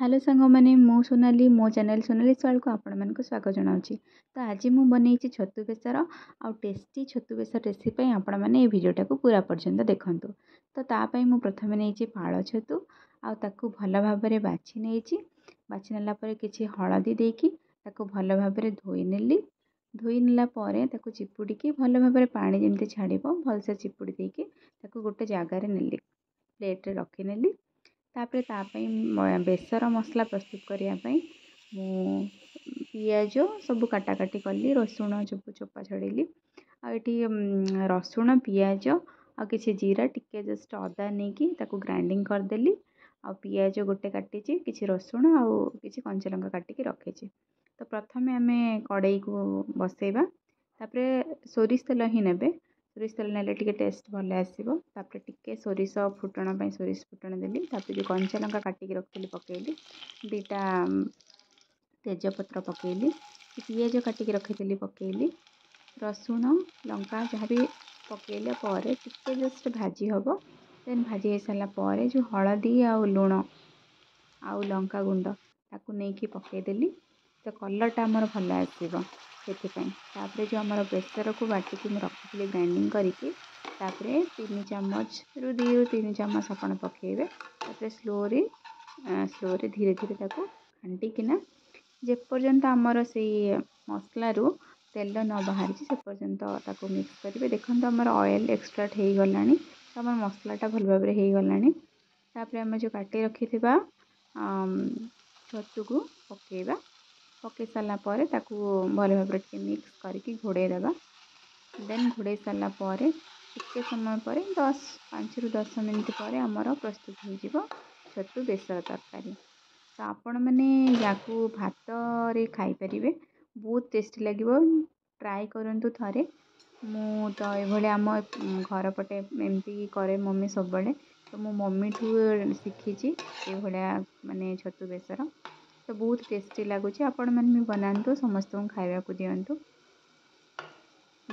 hello ସାଙ୍ଗମାନେ ମୁଁ ସୋନାଲି ମୋ ଚ୍ୟାନେଲ୍ ସୋନାଲି ଷ୍ଟାଇଲ୍କୁ ଆପଣମାନଙ୍କୁ ସ୍ୱାଗତ ଜଣାଉଛି ତ ଆଜି ମୁଁ ବନେଇଛି ଛତୁ ବେସର ଆଉ ଟେଷ୍ଟି ଛତୁ ବେସର ରେସିପି ପାଇଁ ଆପଣମାନେ ଏ ଭିଡ଼ିଓଟାକୁ ପୁରା ପର୍ଯ୍ୟନ୍ତ ଦେଖନ୍ତୁ ତ ତା ପାଇଁ ମୁଁ ପ୍ରଥମେ ନେଇଛି ପାଳ ଛତୁ ଆଉ ତାକୁ ଭଲ ଭାବରେ ବାଛି ନେଇଛି ବାଛି ନେଲା ପରେ କିଛି ହଳଦୀ ଦେଇକି ତାକୁ ଭଲ ଭାବରେ ଧୋଇ ନେଲି ଧୋଇ ନେଲା ପରେ ତାକୁ ଚିପୁଡ଼ିକି ଭଲ ଭାବରେ ପାଣି ଯେମିତି ଛାଡ଼ିବ ଭଲସେ ଚିପୁଡ଼ି ଦେଇକି ତାକୁ ଗୋଟେ ଜାଗାରେ ନେଲି ପ୍ଲେଟ୍ରେ ରଖିନେଲି ତାପରେ ତା ପାଇଁ ବେସର ମସଲା ପ୍ରସ୍ତୁତ କରିବା ପାଇଁ ମୁଁ ପିଆଜ ସବୁ କାଟାକାଟି କଲି ରସୁଣ ସବୁ ଚୋପା ଛଡ଼ାଇଲି ଆଉ ଏଠି ରସୁଣ ପିଆଜ ଆଉ କିଛି ଜିରା ଟିକେ ଜଷ୍ଟ ଅଦା ନେଇକି ତାକୁ ଗ୍ରାଇଣ୍ଡିଙ୍ଗ କରିଦେଲି ଆଉ ପିଆଜ ଗୋଟେ କାଟିଛି କିଛି ରସୁଣ ଆଉ କିଛି କଞ୍ଚାଲଙ୍କା କାଟିକି ରଖିଛି ତ ପ୍ରଥମେ ଆମେ କଡ଼େଇକୁ ବସାଇବା ତାପରେ ସୋରିଷ ତେଲ ହିଁ ନେବେ सोरी तेल ना टे टेस्ट भले आसपे टी सोरस फुटाण सोरस फुटाण देली जो कंचा लंका काटिक रखी पकईली दीटा तेजपत पकईली पिज काटिक रखी पकईली रसुण लंका जहाँ भी पकड़े टी जस्ट भाजी हम दे भाजी सारापर जो हलदी आ लुण आ लंका गुंड ताकू पकईदेली ସେ କଲର୍ଟା ଆମର ଭଲ ଆସିବ ସେଥିପାଇଁ ତା'ପରେ ଯେଉଁ ଆମର ବେସରକୁ ବାଟିକି ମୁଁ ରଖିଥିଲି ଗ୍ରାଇଣ୍ଡିଙ୍ଗ କରିକି ତା'ପରେ ତିନି ଚାମଚରୁ ଦୁଇରୁ ତିନି ଚାମଚ ଆପଣ ପକାଇବେ ତା'ପରେ ସ୍ଲୋରେ ସ୍ଲୋରେ ଧୀରେ ଧୀରେ ତାକୁ ଘାଣ୍ଟିକିନା ଯେପର୍ଯ୍ୟନ୍ତ ଆମର ସେଇ ମସଲାରୁ ତେଲ ନ ବାହାରିଛି ସେ ପର୍ଯ୍ୟନ୍ତ ତାକୁ ମିକ୍ସ କରିବେ ଦେଖନ୍ତୁ ଆମର ଅଏଲ୍ ଏକ୍ସଟ୍ରାକ୍ଟ ହେଇଗଲାଣି ତ ଆମର ମସଲାଟା ଭଲ ଭାବରେ ହେଇଗଲାଣି ତା'ପରେ ଆମେ ଯେଉଁ କାଟି ରଖିଥିବା ଛତୁକୁ ପକାଇବା ପକାଇ ସାରିଲା ପରେ ତାକୁ ଭଲ ଭାବରେ ଟିକେ ମିକ୍ସ କରିକି ଘୋଡ଼େଇ ଦେବା ଦେନ୍ ଘୋଡ଼େଇ ସାରିଲା ପରେ ଟିକେ ସମୟ ପରେ ଦଶ ପାଞ୍ଚରୁ ଦଶ ମିନିଟ୍ ପରେ ଆମର ପ୍ରସ୍ତୁତ ହୋଇଯିବ ଛତୁ ବେସର ତରକାରୀ ତ ଆପଣମାନେ ୟାକୁ ଭାତରେ ଖାଇପାରିବେ ବହୁତ ଟେଷ୍ଟି ଲାଗିବ ଟ୍ରାଏ କରନ୍ତୁ ଥରେ ମୁଁ ତ ଏଭଳି ଆମ ଘର ପଟେ ଏମିତି କରେ ମମି ସବୁବେଳେ ତ ମୁଁ ମମିଠୁ ଶିଖିଛି ଏଭଳିଆ ମାନେ ଛତୁ ବେସର तो बहुत टेस्ट लगुच आपण मैंने भी बनातु समस्त खावाक दिंतु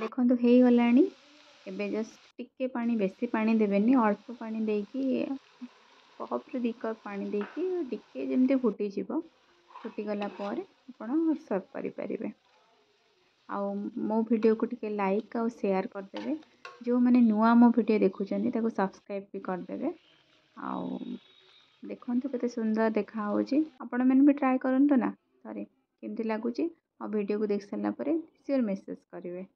देखु हो जस्ट टिके पा बेस पा दे अल्प पा दे कि कप्रु दी कप पा दे कि टी जमी फुटीजी फुटीगला सर्व करें आ मो भिड को टिके लाइक आ सेयार करदे जो मैंने नुआ मो भिड देखुं सब्सक्राइब भी करदे आ ଦେଖନ୍ତୁ କେତେ ସୁନ୍ଦର ଦେଖାହେଉଛି ଆପଣମାନେ ବି ଟ୍ରାଏ କରନ୍ତୁ ନା ଥରେ କେମିତି ଲାଗୁଛି ଆଉ ଭିଡ଼ିଓକୁ ଦେଖିସାରିଲା ପରେ ସିଓର ମେସେଜ୍ କରିବେ